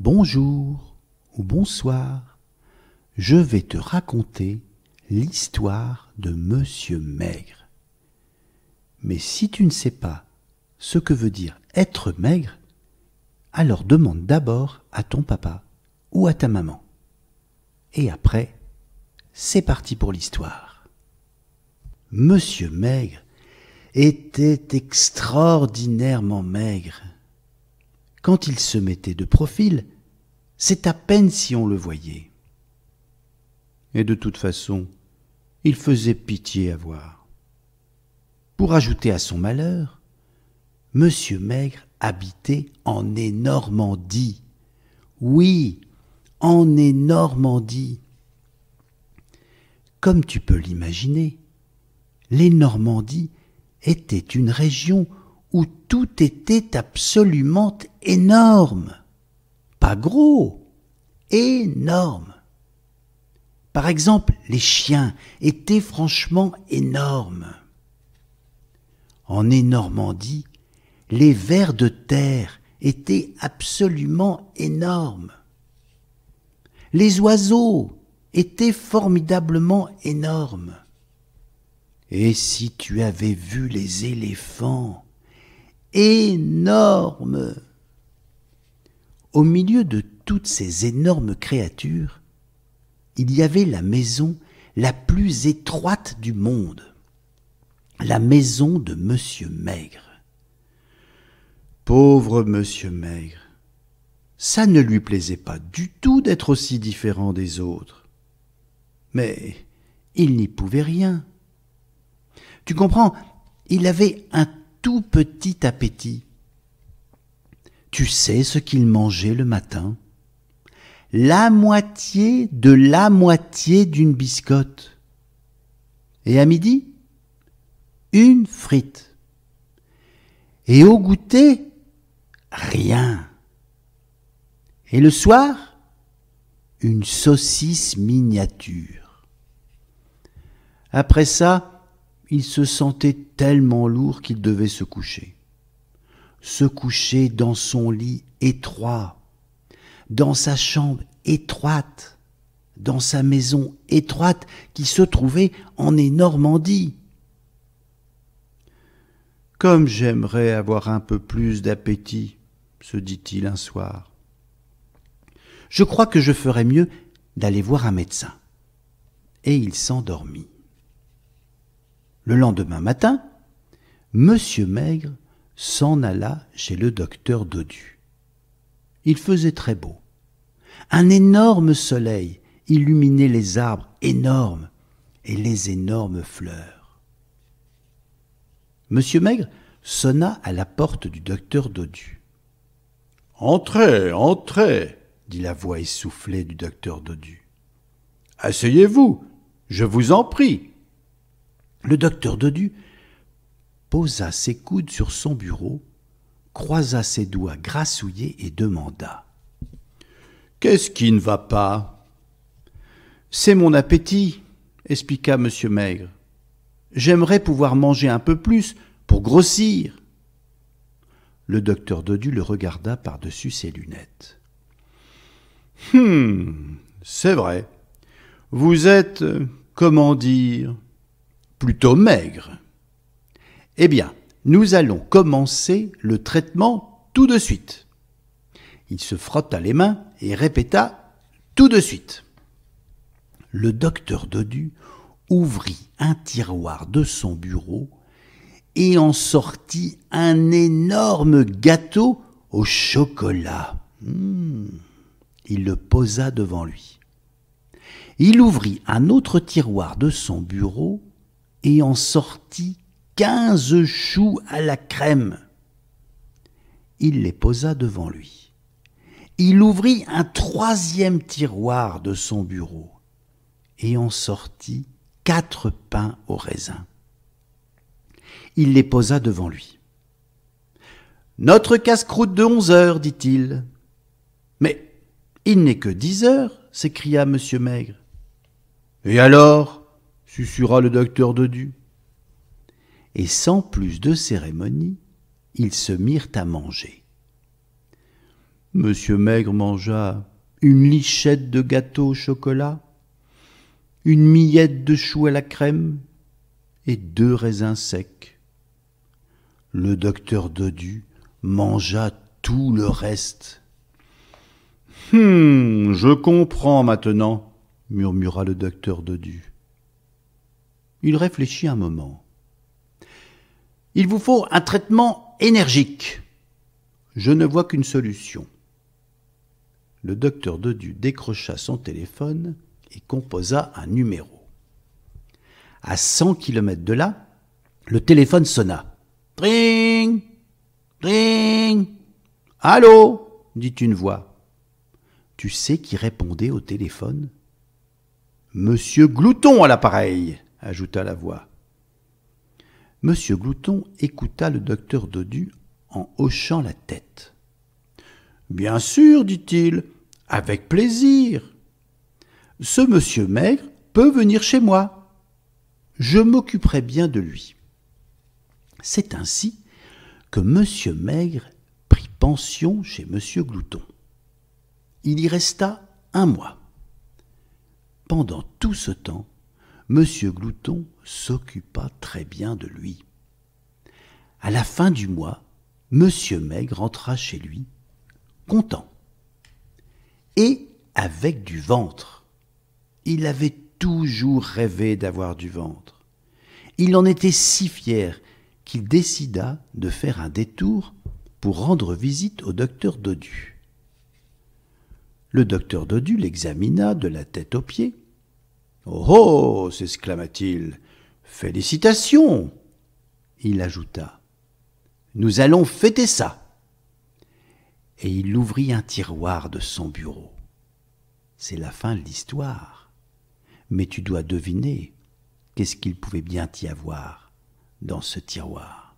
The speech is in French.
Bonjour ou bonsoir, je vais te raconter l'histoire de Monsieur Maigre. Mais si tu ne sais pas ce que veut dire être maigre, alors demande d'abord à ton papa ou à ta maman. Et après, c'est parti pour l'histoire. Monsieur Maigre était extraordinairement maigre. Quand il se mettait de profil, c'est à peine si on le voyait. Et de toute façon, il faisait pitié à voir. Pour ajouter à son malheur, M. Maigre habitait en Normandie. Oui, en Normandie. Comme tu peux l'imaginer, les Normandies étaient une région où tout était absolument énorme. Pas gros, énorme. Par exemple, les chiens étaient franchement énormes. En Normandie, les vers de terre étaient absolument énormes. Les oiseaux étaient formidablement énormes. Et si tu avais vu les éléphants énorme. Au milieu de toutes ces énormes créatures, il y avait la maison la plus étroite du monde, la maison de Monsieur Maigre. Pauvre Monsieur Maigre, ça ne lui plaisait pas du tout d'être aussi différent des autres. Mais il n'y pouvait rien. Tu comprends, il avait un tout petit appétit. Tu sais ce qu'il mangeait le matin La moitié de la moitié d'une biscotte. Et à midi Une frite. Et au goûter Rien. Et le soir Une saucisse miniature. Après ça, il se sentait tellement lourd qu'il devait se coucher. Se coucher dans son lit étroit, dans sa chambre étroite, dans sa maison étroite qui se trouvait en Normandie. Comme j'aimerais avoir un peu plus d'appétit, se dit-il un soir. Je crois que je ferais mieux d'aller voir un médecin. Et il s'endormit. Le lendemain matin, M. Maigre s'en alla chez le docteur Dodu. Il faisait très beau. Un énorme soleil illuminait les arbres énormes et les énormes fleurs. M. Maigre sonna à la porte du docteur Dodu. Entrez, entrez, dit la voix essoufflée du docteur Dodu. Asseyez-vous, je vous en prie. Le docteur Dodu posa ses coudes sur son bureau, croisa ses doigts grassouillés et demanda Qu'est-ce qui ne va pas C'est mon appétit, expliqua M. Maigre. J'aimerais pouvoir manger un peu plus pour grossir. Le docteur Dodu le regarda par-dessus ses lunettes. Hum, c'est vrai. Vous êtes, euh, comment dire, plutôt maigre. Eh bien, nous allons commencer le traitement tout de suite. Il se frotta les mains et répéta tout de suite. Le docteur Dodu ouvrit un tiroir de son bureau et en sortit un énorme gâteau au chocolat. Hmm. Il le posa devant lui. Il ouvrit un autre tiroir de son bureau et en sortit quinze choux à la crème. Il les posa devant lui. Il ouvrit un troisième tiroir de son bureau et en sortit quatre pains au raisin. Il les posa devant lui. Notre casse-croûte de onze heures, dit-il. Mais il n'est que dix heures, s'écria Monsieur Maigre. Et alors « Sussura le docteur Dodu. Et sans plus de cérémonie, ils se mirent à manger. Monsieur Maigre mangea une lichette de gâteau au chocolat, une miette de chou à la crème et deux raisins secs. Le docteur Dodu mangea tout le reste. Hum, je comprends maintenant, murmura le docteur Dodu. Il réfléchit un moment. Il vous faut un traitement énergique. Je ne vois qu'une solution. Le docteur Dedu décrocha son téléphone et composa un numéro. À 100 km de là, le téléphone sonna. Tring Tring Allô dit une voix. Tu sais qui répondait au téléphone Monsieur Glouton à l'appareil ajouta la voix. Monsieur Glouton écouta le docteur Dodu en hochant la tête. Bien sûr, dit-il, avec plaisir. Ce monsieur Maigre peut venir chez moi. Je m'occuperai bien de lui. C'est ainsi que monsieur Maigre prit pension chez monsieur Glouton. Il y resta un mois. Pendant tout ce temps, M. Glouton s'occupa très bien de lui. À la fin du mois, M. Maigre rentra chez lui, content, et avec du ventre. Il avait toujours rêvé d'avoir du ventre. Il en était si fier qu'il décida de faire un détour pour rendre visite au docteur Dodu. Le docteur Dodu l'examina de la tête aux pieds Oh, oh s'exclama-t-il. Félicitations Il ajouta. Nous allons fêter ça Et il ouvrit un tiroir de son bureau. C'est la fin de l'histoire. Mais tu dois deviner qu'est-ce qu'il pouvait bien y avoir dans ce tiroir.